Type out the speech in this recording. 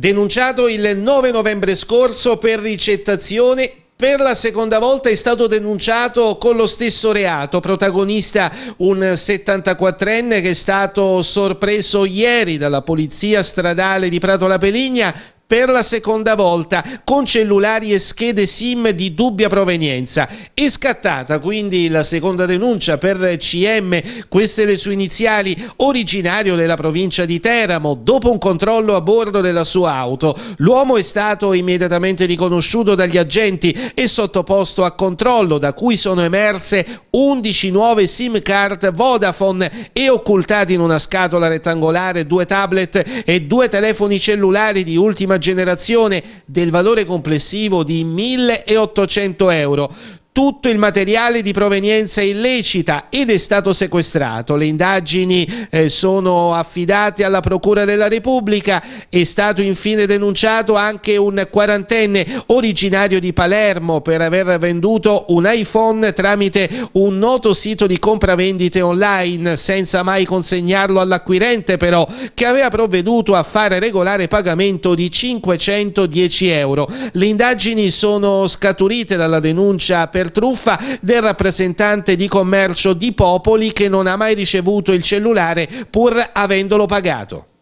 Denunciato il 9 novembre scorso per ricettazione per la seconda volta è stato denunciato con lo stesso reato, protagonista un 74enne che è stato sorpreso ieri dalla polizia stradale di Prato La Peligna per la seconda volta con cellulari e schede SIM di dubbia provenienza. È scattata quindi la seconda denuncia per CM, queste le sue iniziali, originario della provincia di Teramo, dopo un controllo a bordo della sua auto. L'uomo è stato immediatamente riconosciuto dagli agenti e sottoposto a controllo da cui sono emerse 11 nuove SIM card Vodafone e occultati in una scatola rettangolare due tablet e due telefoni cellulari di ultima generazione del valore complessivo di 1.800 euro tutto il materiale di provenienza illecita ed è stato sequestrato. Le indagini eh, sono affidate alla Procura della Repubblica, è stato infine denunciato anche un quarantenne originario di Palermo per aver venduto un iPhone tramite un noto sito di compravendite online senza mai consegnarlo all'acquirente però che aveva provveduto a fare regolare pagamento di 510 euro. Le indagini sono scaturite dalla denuncia per per truffa del rappresentante di commercio di Popoli che non ha mai ricevuto il cellulare pur avendolo pagato.